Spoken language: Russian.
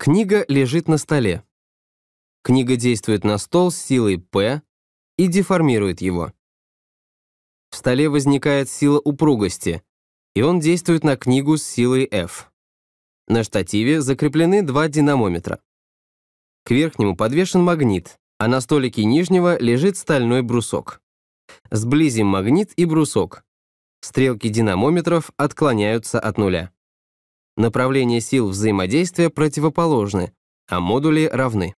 Книга лежит на столе. Книга действует на стол с силой P и деформирует его. В столе возникает сила упругости, и он действует на книгу с силой F. На штативе закреплены два динамометра. К верхнему подвешен магнит, а на столике нижнего лежит стальной брусок. Сблизим магнит и брусок. Стрелки динамометров отклоняются от нуля. Направления сил взаимодействия противоположны, а модули равны.